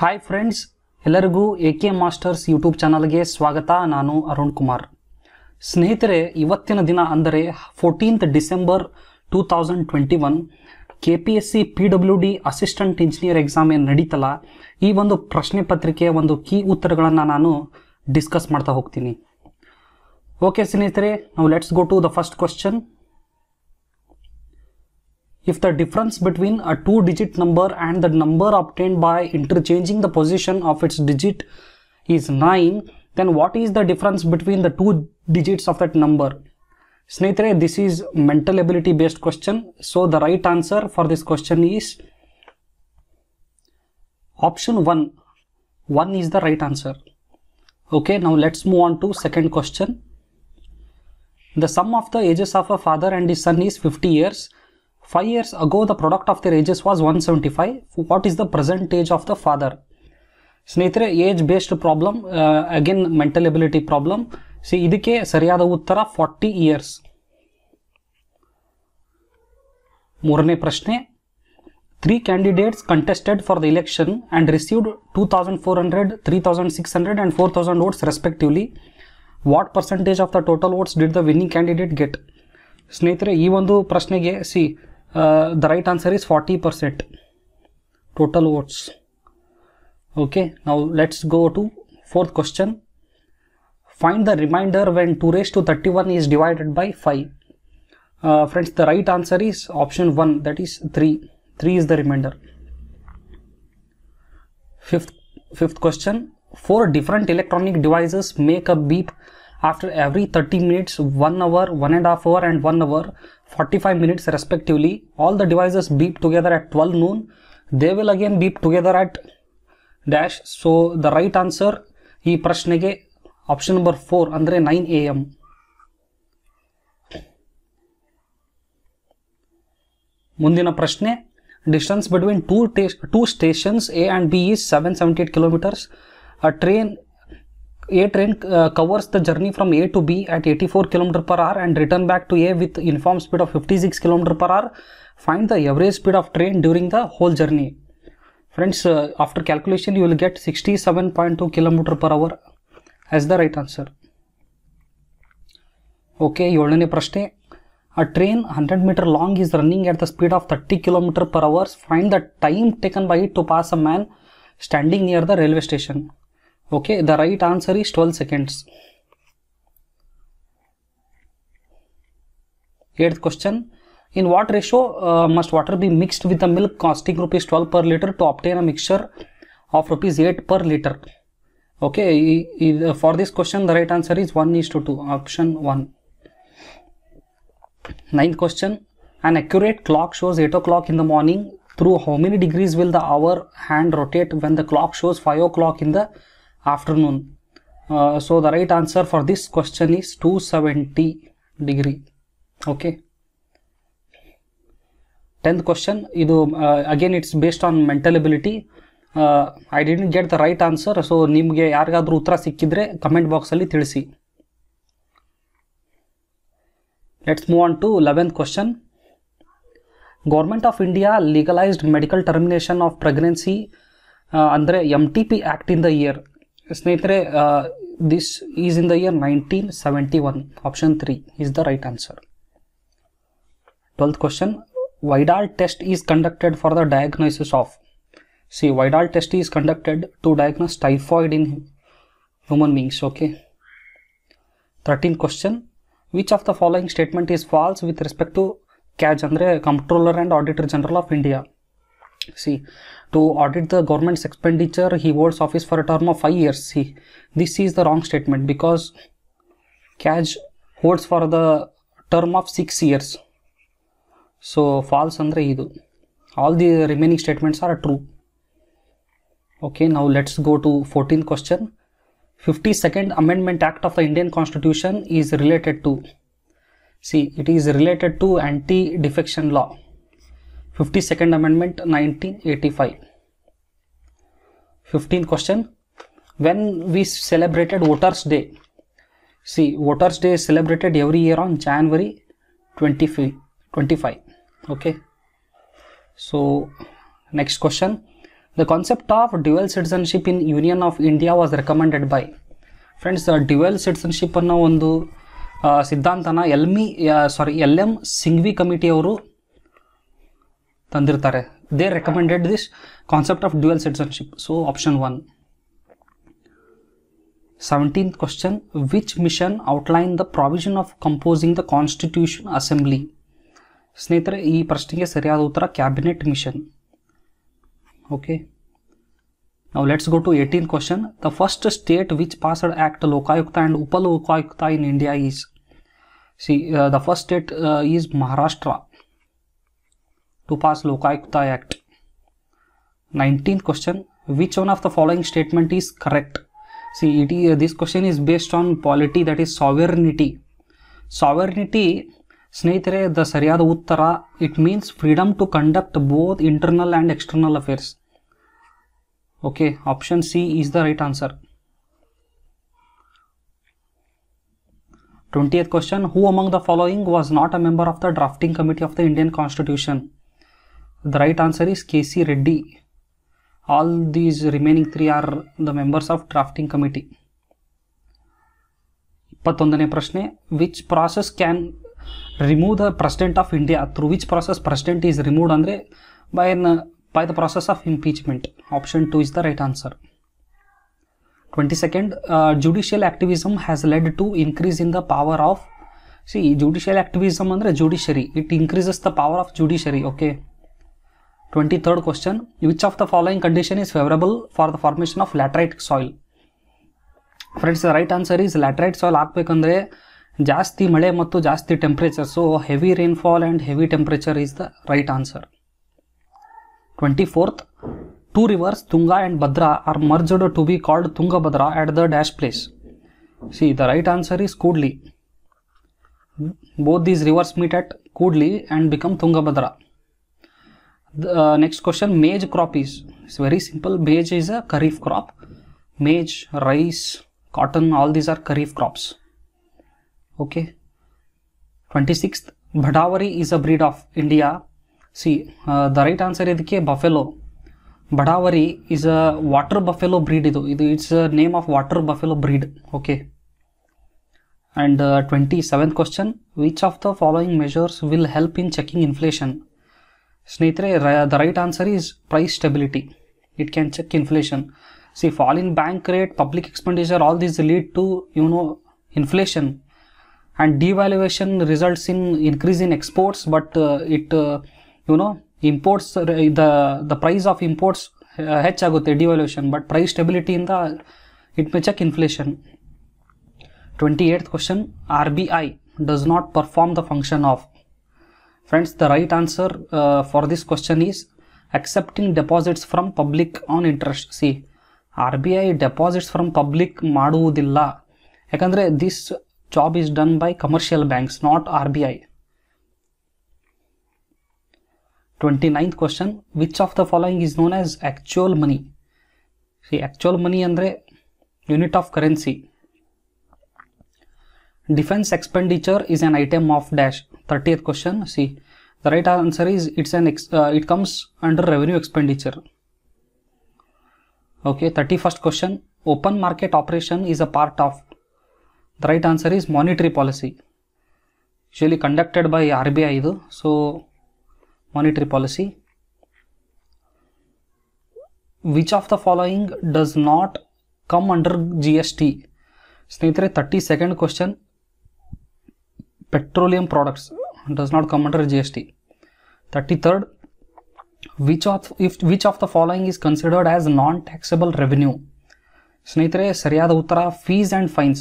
Hi friends ಎಲ್ಲರಿಗೂ A K masters YouTube ಚಾನಲ್ಗೆ ಸ್ವಾಗತ ನಾನು ಅರುಣ್ ಕುಮಾರ್ ಸ್ನೇಹಿತರೆ ಇವತ್ತಿನ ದಿನ ಅಂದರೆ fourteenth December two thousand twenty one K P S C P W D assistant engineer exam ಏನು ನಡೀತಲ್ಲ ಈ ಒಂದು ಪ್ರಶ್ನೆ ಪತ್ರಿಕೆಯ ಒಂದು ಕೀ ಉತ್ತರಗಳನ್ನು ನಾನು ಡಿಸ್ಕಸ್ ಮಾಡ್ತಾ ಹೋಗ್ತೀನಿ ಓಕೆ ಸ್ನೇಹಿತರೆ ನಾವು let's go to the first question If the difference between a two digit number and the number obtained by interchanging the position of its digit is 9, then what is the difference between the two digits of that number? Snehitre, this is mental ability based question. So the right answer for this question is option 1. 1 is the right answer. Okay, now let's move on to second question. The sum of the ages of a father and his son is 50 years. 5 years ago the product of their ages was 175 what is the present age of the father ಸ್ನೇಹಿತರೆ age based problem again mental ability problem C ಇದಕ್ಕೆ ಸರಿಯಾದ ಉತ್ತರ forty years ಮೂರನೇ ಪ್ರಶ್ನೆ three candidates contested for the election and received two thousand four hundred three thousand six hundred and four thousand votes respectively what percentage of the total votes did the winning candidate get ಸ್ನೇಹಿತರೆ ಈ ಒಂದು ಪ್ರಶ್ನೆಗೆ C Uh, the right answer is 40% total votes okay now let's go to fourth question find the remainder when 2 raised to 31 is divided by 5 uh, friends the right answer is option 1 that is 3 3 is the remainder fifth fifth question four different electronic devices make a beep after every 30 minutes, 1 hour, 1 and a half hour and 1 hour, 45 minutes respectively. All the devices beep together at 12 noon. They will again beep together at dash. So the right answer ಈ ಪ್ರಶ್ನೆಗೆ option number four ಅಂದರೆ nine A M ಮುಂದಿನ ಪ್ರಶ್ನೆ distance between two ಟೇ two stations A and B is seven seventy a train uh, covers the journey from A to B at 84 km per hour and return back to A with informed speed of 56 km per hour. Find the average speed of train during the whole journey. Friends, uh, after calculation, you will get 67.2 km per hour as the right answer. Okay ಏಳನೇ ಪ್ರಶ್ನೆ A train 100 meter long is running at the speed of 30 km per hour. Find the time taken by it to pass a man standing near the railway station okay the right answer is 12 seconds eighth question in what ratio uh, must water be mixed with the milk costing rupees 12 per liter to obtain a mixture of rupees 8 per liter okay for this question the right answer is 1 is to 2 option 1 ninth question an accurate clock shows 8 o'clock in the morning through how many degrees will the hour hand rotate when the clock shows 5 o'clock in the afternoon so the right answer for this this is two seventy degree okay tenth question ಇದು again it's based on on I didn't get the right answer so ನಿಮಗೆ ಯಾರಿಗಾದರೂ ಉತ್ತರ ಸಿಕ್ಕಿದ್ರೆ comment ಬಾಕ್ಸಲ್ಲಿ ತಿಳಿಸಿ let's move on to eleventh question government of India legalised medical termination of pregnancy ಅಂದರೆ M T P act in the year ಸ್ನೇಹಿತರೆ this is in the year nineteen seventy one option three is the right answer twelfth question Widal test is conducted for the diagnosis of C Widal test is conducted to diagnose typhoid in human beings okay 13 question which of the following statement is false with respect to catch andre comptroller and auditor general of india see to audit the government's expenditure he holds office for a term of 5 years see this is the wrong statement because cash holds for the term of 6 years so false andre idu all the remaining statements are true okay now let's go to 14th question 52nd amendment act of the indian constitution is related to see it is related to anti defection law fifty second amendment nineteen eighty five fifteen question when we celebrated voters day C voters day celebrated every year on January twenty ಫಿ twenty five okay so next question the concept of dual citizenship in union of India was recommended by friends dual citizenship ಅನ್ನೋ ಒಂದು ಸಿದ್ಧಾಂತನ L M sorry L M Singhvi ಕಮಿಟಿಯವರು ತಂದಿರ್ತಾರೆ they recommended this concept of dual citizenship so option one seventeenth question which mission outline the provision of composing the constitution assembly ಸ್ನೇಹಿತರೆ ಈ ಪ್ರಶ್ನೆಗೆ ಸರಿಯಾದ ಉತ್ತರ ಕ್ಯಾಬಿನೆಟ್ ಮಿಷನ್ ಓಕೆ ನಾವು let's go to eighteen question the first state which passed act Lokayukta and Upalokayukta in India is C the first state is Maharashtra to pass Lokayukta Act. 19th question Which one of the following statement is correct? See, this question is based on polity that is sovereignty. Sovereignty the Sariyad Uttara, it means freedom to conduct both internal and external affairs. Okay, option C is the right answer. 20th question Who among the following was not a member of the drafting committee of the Indian Constitution? the right answer is KC Reddy. All these remaining three are the members of drafting committee. Patondane Prashne, which process can remove the president of India? Through which process president is removed Andre by by the process of impeachment? Option two is the right answer. 22nd, uh, judicial activism has led to increase in the power of see judicial activism under judiciary. It increases the power of judiciary. Okay. 23rd question which of the following condition is favorable for the formation of laterite soil friends the right answer is laterite soil aagbekandre jaasti male mattu jaasti temperature so heavy rainfall and heavy temperature is the right answer 24th two rivers tunga and badra are merged to be called tunga badra at the dash place see the right answer is kudli both these rivers meet at kudli and become tunga badra uh, next question, maize crop is, it's very simple, maize is a kharif crop. Maize, rice, cotton, all these are kharif crops. Okay. 26th, Badawari is a breed of India. See, uh, the right answer is buffalo. Badawari is a water buffalo breed. It's a name of water buffalo breed. Okay. And 27th uh, question, which of the following measures will help in checking inflation? Snehitare, the right answer is price stability. It can check inflation. See, fall in bank rate, public expenditure, all these lead to, you know, inflation. And devaluation results in increase in exports, but uh, it, uh, you know, imports, uh, the, the price of imports uh, ಹೆಚ್ಚಾಗುತ್ತೆ devaluation. But price stability in the it may check inflation. Twenty eighth question: RBI does not perform the function of friends the right answer uh, for this question is accepting deposits from public on interest see RBI deposits from public maduudilla ekandre this job is done by commercial banks not RBI 29th question which of the following is known as actual money see actual money andre unit of currency defense expenditure is an item of dash 30th question see the right answer is it's an ex, uh, it comes under revenue expenditure okay 31st question open market operation is a part of the right answer is monetary policy usually conducted by RBI though so monetary policy which of the following does not come under GST ಸ್ನೇಹಿತರೆ thirty 32nd question petroleum products does not come under GST. 33rd, which of, if, which of the following is considered as non-taxable revenue? ಸ್ನೇಹಿತರೆ ಸರಿಯಾದ ಉತ್ತರ fees and fines.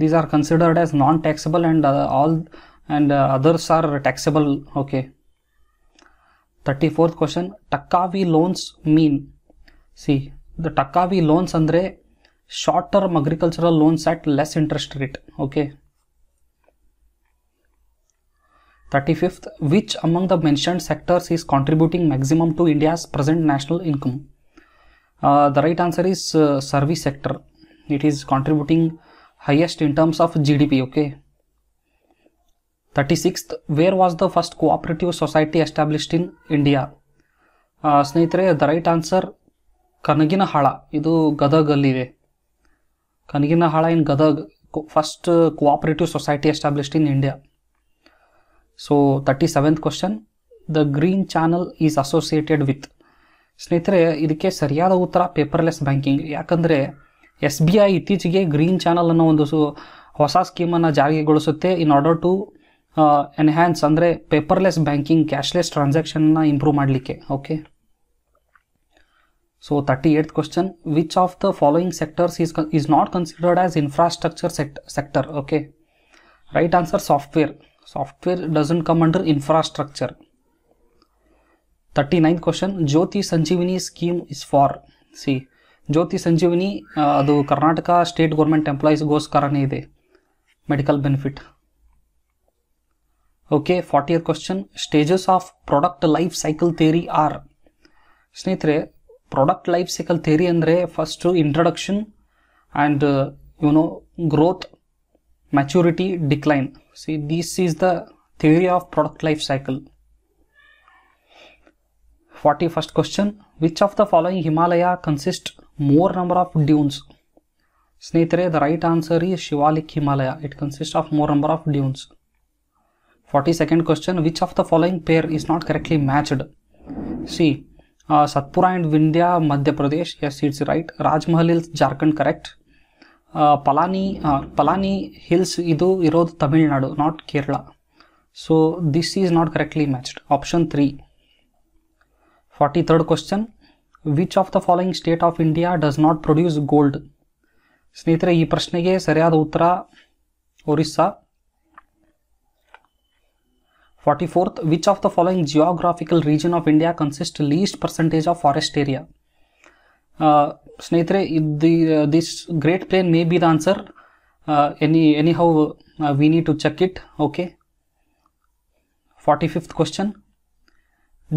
these are considered as non-taxable and uh, all and uh, others are taxable okay 34th question takavi loans mean see the takavi loans andre short term agricultural loans at less interest rate okay 35th, which among the mentioned sectors is contributing maximum to India's present national income? Uh, the right answer is uh, service sector. It is contributing highest in terms of GDP, okay? 36th, where was the first cooperative society established in India? ಸ್ನೇಹಿತರೆ the right answer Kanaginahal ಇದು ಗದಗಲ್ಲಿದೆ Kanaginahal in Gadag first cooperative society established in India so thirty seventh question the green channel is associated with ಸ್ನೇಹಿತರೆ ಇದಕ್ಕೆ ಸರಿಯಾದ ಉತ್ತರ paperless banking ಯಾಕಂದರೆ S B I ಇತ್ತೀಚೆಗೆ green channel ಅನ್ನೋ ಒಂದು ಸು ಹೊಸ ಸ್ಕೀಮನ್ನು ಜಾರಿಗೊಳಿಸುತ್ತೆ ಇನ್ ಆರ್ಡರ್ ಟು ಎನ್ಹ್ಯಾನ್ಸ್ ಅಂದರೆ ಪೇಪರ್ಲೆಸ್ ಬ್ಯಾಂಕಿಂಗ್ ಕ್ಯಾಶ್ಲೆಸ್ ಟ್ರಾನ್ಸಾಕ್ಷನ್ನ ಇಂಪ್ರೂವ್ ಮಾಡಲಿಕ್ಕೆ okay so thirty eight question which of the following sectors is is not considered as infrastructure sect sector okay right answer software software doesn't come under infrastructure 39th question jyoti sanjeevani scheme is for see jyoti sanjeevani ಅದು Karnataka state government ಎಂಪ್ಲಾಯೀಸ್ಗೋಸ್ಕರನೇ ಇದೆ medical benefit okay fortieth question stages of product life cycle theory are ಸ್ನೇಹಿತರೆ product life cycle theory ಅಂದರೆ first introduction and you know growth maturity decline. See, this is the theory of product life cycle. 41st question Which of the following Himalaya consists more number of dunes? ಸ್ನೇಹಿತರೆ the right answer ಈ Shivalik Himalaya it consist of more number of dunes forty second question which of the following pair is not correctly matched C Satpura and Vindhya Madhya Pradesh yes it's right Rajmahal hills Jharkhand correct Palani Palani hills ಇದು ಇರೋದು Tamil Nadu not Kerala so this is not correctly matched option three forty third question which of the following state of India does not produce gold ಸ್ನೇಹಿತರೆ ಈ ಪ್ರಶ್ನೆಗೆ ಸರಿಯಾದ ಉತ್ತರ Orissa forty fourth which of the following geographical region of India consist least percentage of forest area Snaitre, the uh, this great plane may be the answer. Uh, any anyhow, uh, we need to check it. Okay. Forty fifth question.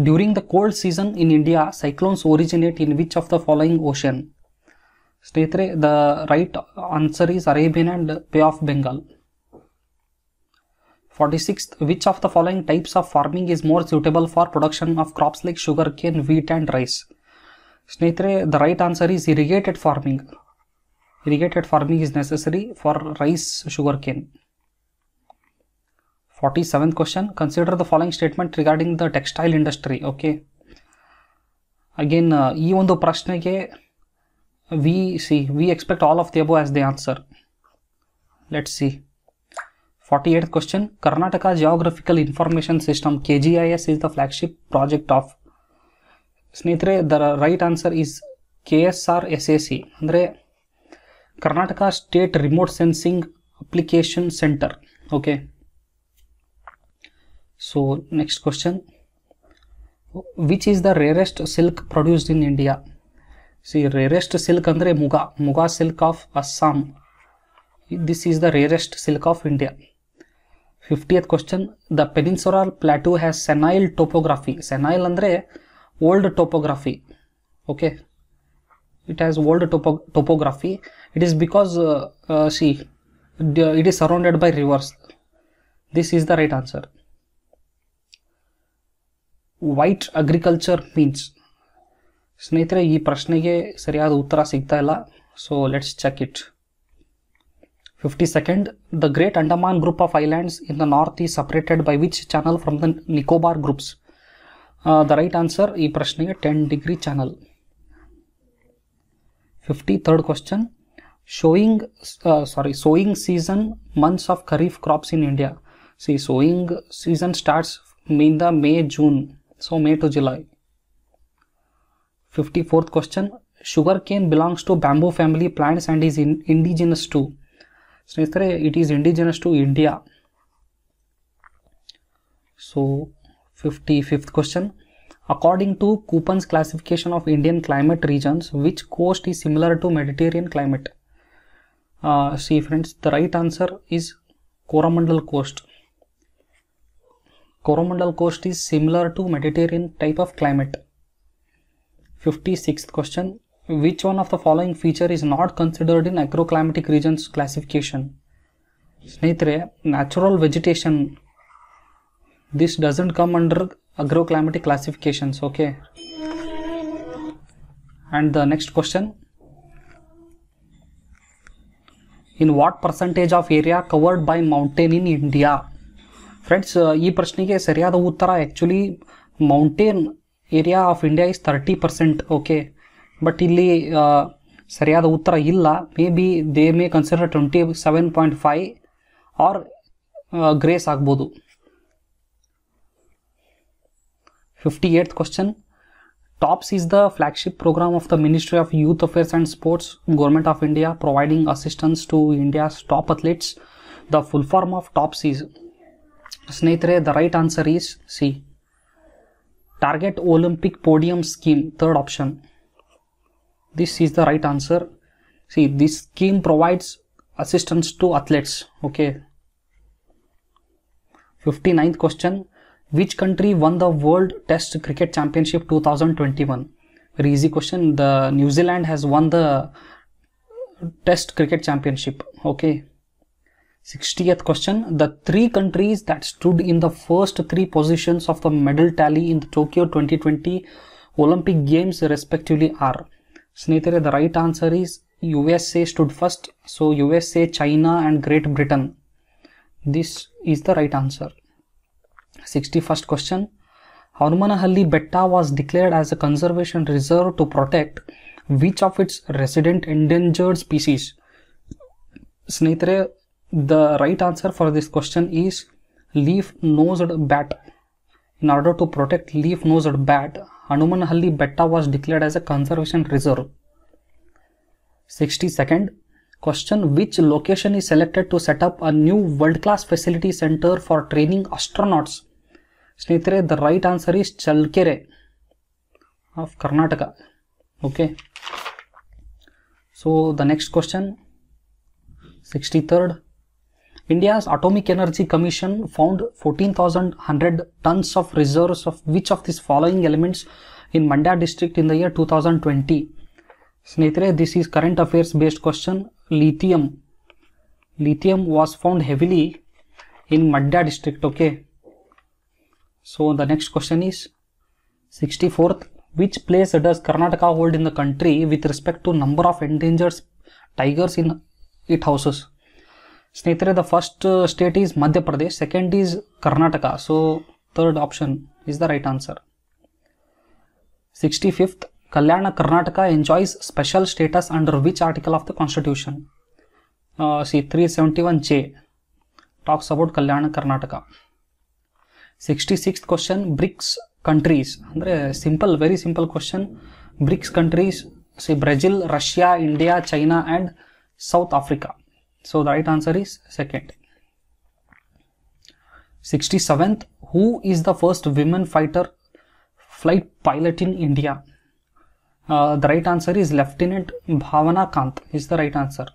During the cold season in India, cyclones originate in which of the following ocean? Snaitre, the right answer is Arabian and Bay of Bengal. Forty sixth. Which of the following types of farming is more suitable for production of crops like sugarcane, wheat, and rice? Snehitre, the right answer is irrigated farming. Irrigated farming is necessary for rice sugar cane. 47th question. Consider the following statement regarding the textile industry. Okay. Again, even though prashna ke, we see, we expect all of the above as the answer. Let's see. 48th question. Karnataka Geographical Information System, KGIS, is the flagship project of स्नितर the right answer is K S R S AC अगर Karnataka state remote से application से okay so next question which is the rarest soil produced in India C rarest soil are मुग मुग soil of Assam this is the rarest soil of India fiftieth question the peninsular plateau senile topography senile or old topography okay it has old topography it is because uh, uh, see it is surrounded by rivers this is the right answer white agriculture means ಸ್ನೇಹಿತರೆ ಈ ಪ್ರಶ್ನೆಗೆ ಸರಿಯಾದ ಉತ್ತರ ಸಿಗ್ತಾ ಇಲ್ಲ so let's check it fifty second The great Andaman group of islands in the north is separated by which channel from the Nicobar groups the right answer यह प्रश्न ten degree channel fifty third question sowing sorry sowing season months of kharif crops in India C sowing season start mean the May June so May to July fifty fourth question sugar cane belongs to bamboo family plants and is indigenous to स्नेट is indigenous to India so 55th question according to Kupan's classification of Indian climate regions which coast is similar to Mediterranean climate uh, see friends the right answer is Coromandel coast Coromandel coast is similar to Mediterranean type of climate 56th question which one of the following feature is not considered in agroclimatic regions classification natural vegetation this doesn't come under agro climatic classifications okay and the next question in what percentage of area covered by mountain in india friends ee prashnige sariyada uttara actually mountain area of india is 30% okay but illi sariyada uttara illa maybe they may consider 27.5 or grace aagabodu 58th question TOPS is the flagship program of the Ministry of Youth Affairs and Sports, Government of India, providing assistance to India's top athletes. The full form of TOPS is Snaitre, the right answer is C. Target Olympic Podium Scheme, third option. This is the right answer. See, this scheme provides assistance to athletes. Okay. 59th question which country won the World Test Cricket Championship 2021? Very easy question. The New Zealand has won the Test Cricket Championship. Okay. 60th question. The three countries that stood in the first three positions of the medal tally in the Tokyo 2020 Olympic Games respectively are. Snithere, the right answer is USA stood first. So USA, China and Great Britain. This is the right answer. 61st question. Harmanahalli Betta was declared as a conservation reserve to protect which of its resident endangered species? Snaitre, the right answer for this question is leaf-nosed bat. In order to protect leaf-nosed bat, Hanumanhalli Betta was declared as a conservation reserve. 62nd question which location is selected to set up a new world class facility center for training astronauts ಸ್ನೇಹಿತರೆ the right answer is Challakere of Karnataka okay so the next question sixty third India's atomic energy commission found fourteen thousand hundred tons of reserves of which of this following elements in Mandya district in the year two thousand twenty ಸ್ನೇಹಿತರೆ this is current affairs based question lithium lithium was found heavily in Mandya district okay So the next question is 64th. Which place does Karnataka hold in the country with respect to number of endangered tigers in it houses? Snetre, the first uh, state is Madhya Pradesh, second is Karnataka. So third option is the right answer. 65th. Kalyana Karnataka enjoys special status under which article of the constitution? Uh, see 371J talks about Kalyana Karnataka. 66th question BRICS countries andre simple very simple question BRICS countries say Brazil Russia India China and South Africa so the right answer is second 67th who is the first women fighter flight pilot in India uh, the right answer is Lieutenant Bhavana Kant is the right answer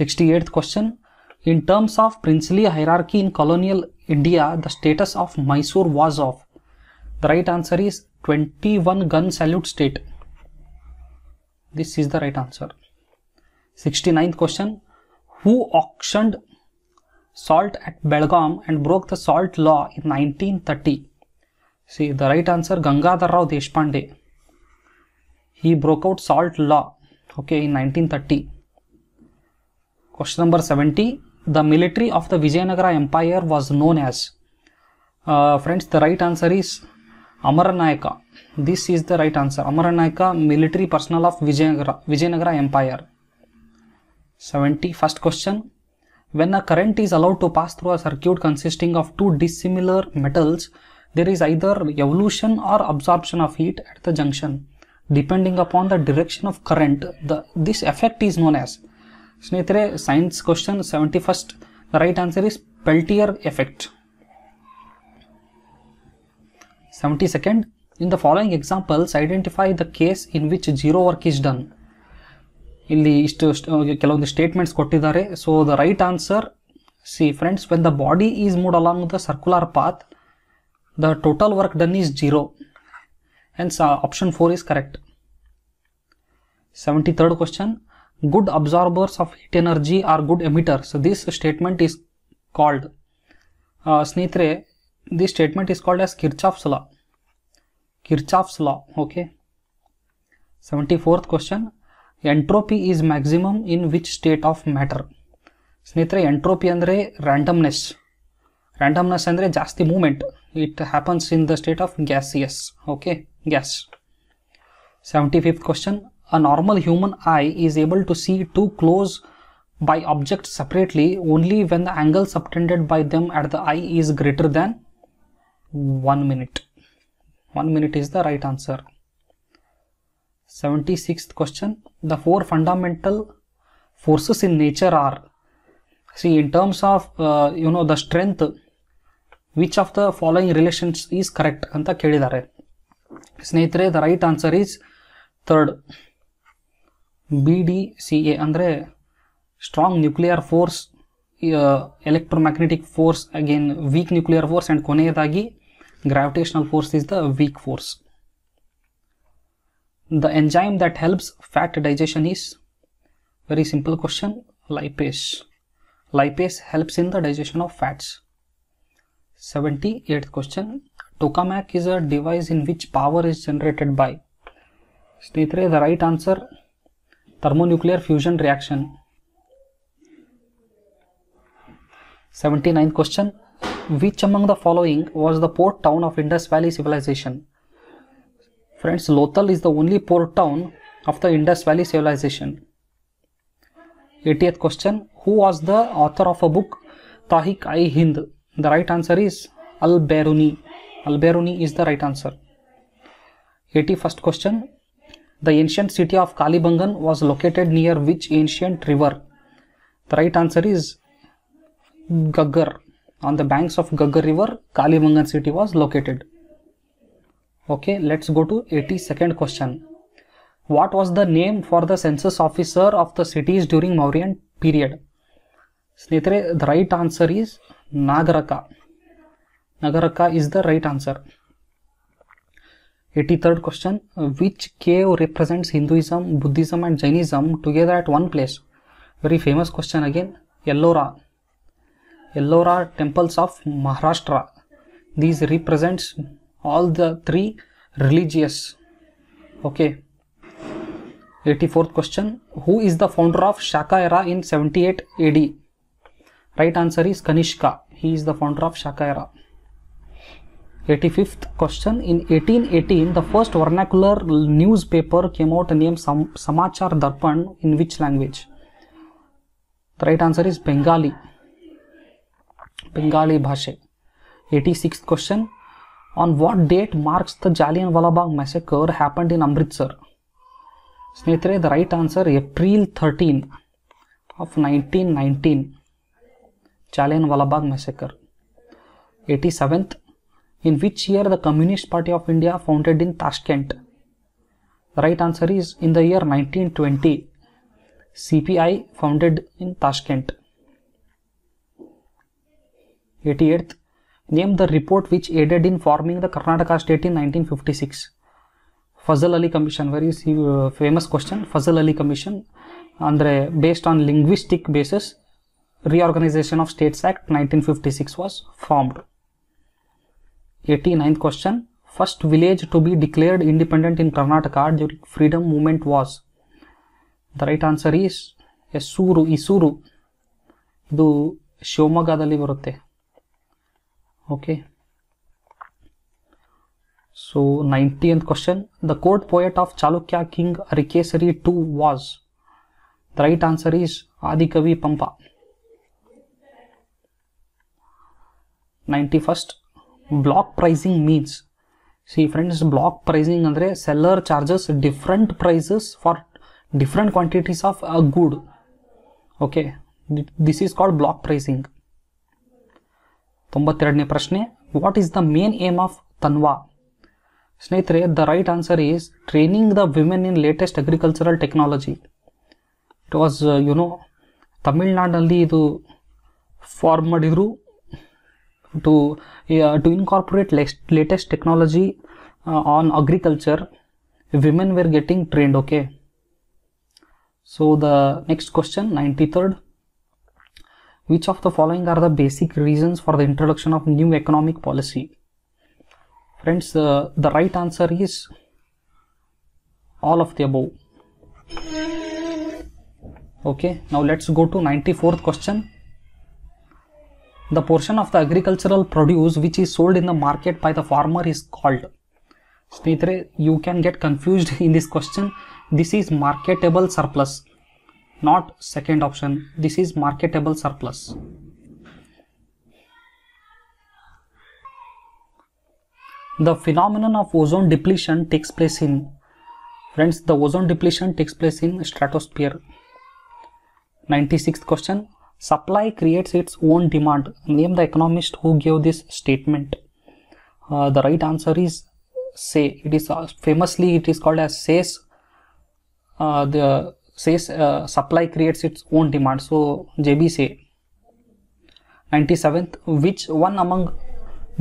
68th question in terms of princely hierarchy in colonial India, the status of Mysore was of? The right answer is 21 gun salute state. This is the right answer. 69th question. Who auctioned salt at Belgaum and broke the salt law in 1930? See, the right answer Gangadhar Rao Deshpande. He broke out salt law okay, in 1930. Question number 70 the military of the Vijayanagara Empire was known as? Uh, friends, the right answer is Amaranayaka. This is the right answer. Amaranayaka, military personnel of Vijayanagara, Vijayanagara Empire. 71st question. When a current is allowed to pass through a circuit consisting of two dissimilar metals, there is either evolution or absorption of heat at the junction. Depending upon the direction of current, the, this effect is known as ಸ್ನೇಹಿತರೆ science question seventy first the right answer is Peltier effect seventy second in the following examples identify the case in which zero work is done ಇಲ್ಲಿ ಇಷ್ಟು ಕೆಲವೊಂದು statements ಕೊಟ್ಟಿದ್ದಾರೆ so the right answer C friends when the body is moved along the circular path the total work done is zero and option four is correct seventy third question good absorbers of heat energy are good emitters. So this statement is called uh, Snitre, this statement is called as Kirchhoff's law. Kirchhoff's law. Okay. 74th question. Entropy is maximum in which state of matter? Snitre entropy andre randomness. Randomness andre just the movement. It happens in the state of gaseous. Okay. Gas. 75th question a normal human eye is able to see two close by objects separately only when the angle subtended by them at the eye is greater than 1 minute. 1 minute is the right answer. 76th question. The four fundamental forces in nature are see in terms of uh, you know the strength which of the following relations is correct ಅಂತ ಕೇಳಿದ್ದಾರೆ ಸ್ನೇಹಿತರೆ the right answer B D C A ಅಂದರೆ strong nuclear force electromagnetic force again weak nuclear force and ಕೊನೆಯದಾಗಿ gravitational force is the weak force the enzyme that helps fat digestion is very simple question lipase lipase helps in the digestion of fats seventy eight question tokamak is a device in which power is generated by ಸ್ನೇಹಿತರೆ the right answer thermonuclear fusion reaction 79th question which among the following was the port town of indus valley civilization friends lothal is the only port town of the indus valley civilization 80th question who was the author of a book tahik i hind the right answer is al Alberuni al is the right answer 81st question the ancient city of Kalibangan was located near which ancient river? The right answer is Gaggar. On the banks of Gaggar river, Kalibangan city was located. Okay, let's go to 82nd question. What was the name for the census officer of the cities during Mauryan period? Snithere, the right answer is Nagaraka. Nagaraka is the right answer. 83rd question Which cave represents Hinduism, Buddhism, and Jainism together at one place? Very famous question again Ellora. Ellora temples of Maharashtra. These represents all the three religious. Okay. 84th question Who is the founder of Shaka era in 78 AD? Right answer is Kanishka. He is the founder of Shaka era. 85th question in 1818 the first vernacular newspaper came out named Sam- samachar darpan in which language the right answer is bengali bengali bhasha 86th question on what date marks the jallianwala bagh massacre happened in amritsar ಸ್ನೇಹಿತರೆ the right answer April April thirteen of 1919. Jallian Wala Bagh massacre. Eighty-seventh. In which year the Communist Party of India founded in Tashkent? The right answer is in the year 1920. CPI founded in Tashkent. 88th. Name the report which aided in forming the Karnataka state in 1956. Fazal Ali Commission. Very C famous question Fazal Ali commission ಅಂದರೆ based on linguistic basis reorganisation of states act nineteen fifty 89th question first village to be declared independent in karnataka during freedom movement was the right answer is esuru isuru idu shivamogga dali barutte okay so 90th question the court poet of chalukya king arikesari 2 was the right answer is adikavi pampa 91st block pricing means C friends block pricing ಅಂದರೆ seller charges different prices for different quantities of a good okay this is called block pricing ತೊಂಬತ್ತೆರಡನೇ ಪ್ರಶ್ನೆ what is the main aim of Tanwa ಸ್ನೇಹಿತರೆ the right answer is training the women in latest agricultural technology it was you know ತಮಿಳ್ನಾಡಿನಲ್ಲಿ ಇದು form ಮಾಡಿದರು to uh, to incorporate latest technology uh, on agriculture women were getting trained okay so the next question 93rd which of the following are the basic reasons for the introduction of new economic policy friends uh, the right answer is all of the above okay now let's go to 94th question the portion of the agricultural produce which is sold in the market by the farmer is called. Snithere, you can get confused in this question. This is marketable surplus, not second option. This is marketable surplus. The phenomenon of ozone depletion takes place in friends the ozone depletion takes place in stratosphere 96th question Supply creates its own demand. Name the economist who gave this statement. Uh, the right answer is Say. It is uh, famously it is called as Say's. Uh, the says uh, supply creates its own demand. So JB Say. 97th. Which one among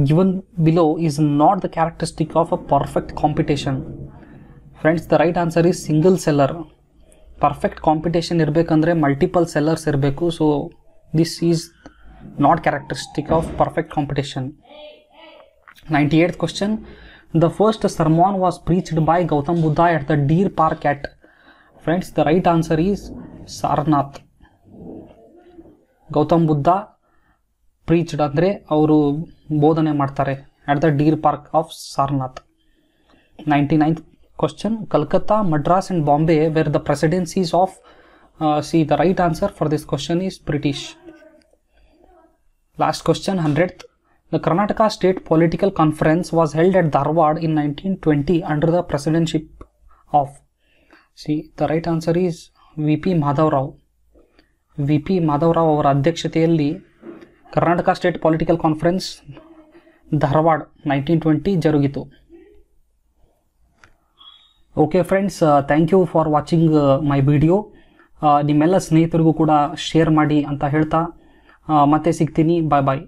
given below is not the characteristic of a perfect competition? Friends, the right answer is single seller. Perfect competition ಇರಬೇಕಂದ್ರೆ multiple sellers ಇರಬೇಕು so this is not characteristic of perfect competition ninety eight question the first sermon was preached by Gautam Buddha at the deer park at friends the right answer is Sarnath Gautam Buddha preached ಅಂದರೆ ಅವರು ಬೋಧನೆ ಮಾಡ್ತಾರೆ at the deer park of Sarnath ninety ninth Question Kolkata, Madras, and Bombay were the presidencies of. Uh, see, the right answer for this question is British. Last question, 100th. The Karnataka State Political Conference was held at Darwad in 1920 under the presidency of. See, the right answer is VP Madhav Rao VP Madhav Rao ಅವರ ಅಧ್ಯಕ್ಷತೆಯಲ್ಲಿ Karnataka State Political Conference Darwad 1920 twenty okay friends thank you for watching my video ನಿಮ್ಮೆಲ್ಲ ಸ್ನೇಹಿತರಿಗೂ ಕೂಡ share ಮಾಡಿ ಅಂತ ಹೇಳ್ತಾ uh, ಮತ್ತೆ ಸಿಗ್ತೀನಿ ಬಾಯ್ ಬಾಯ್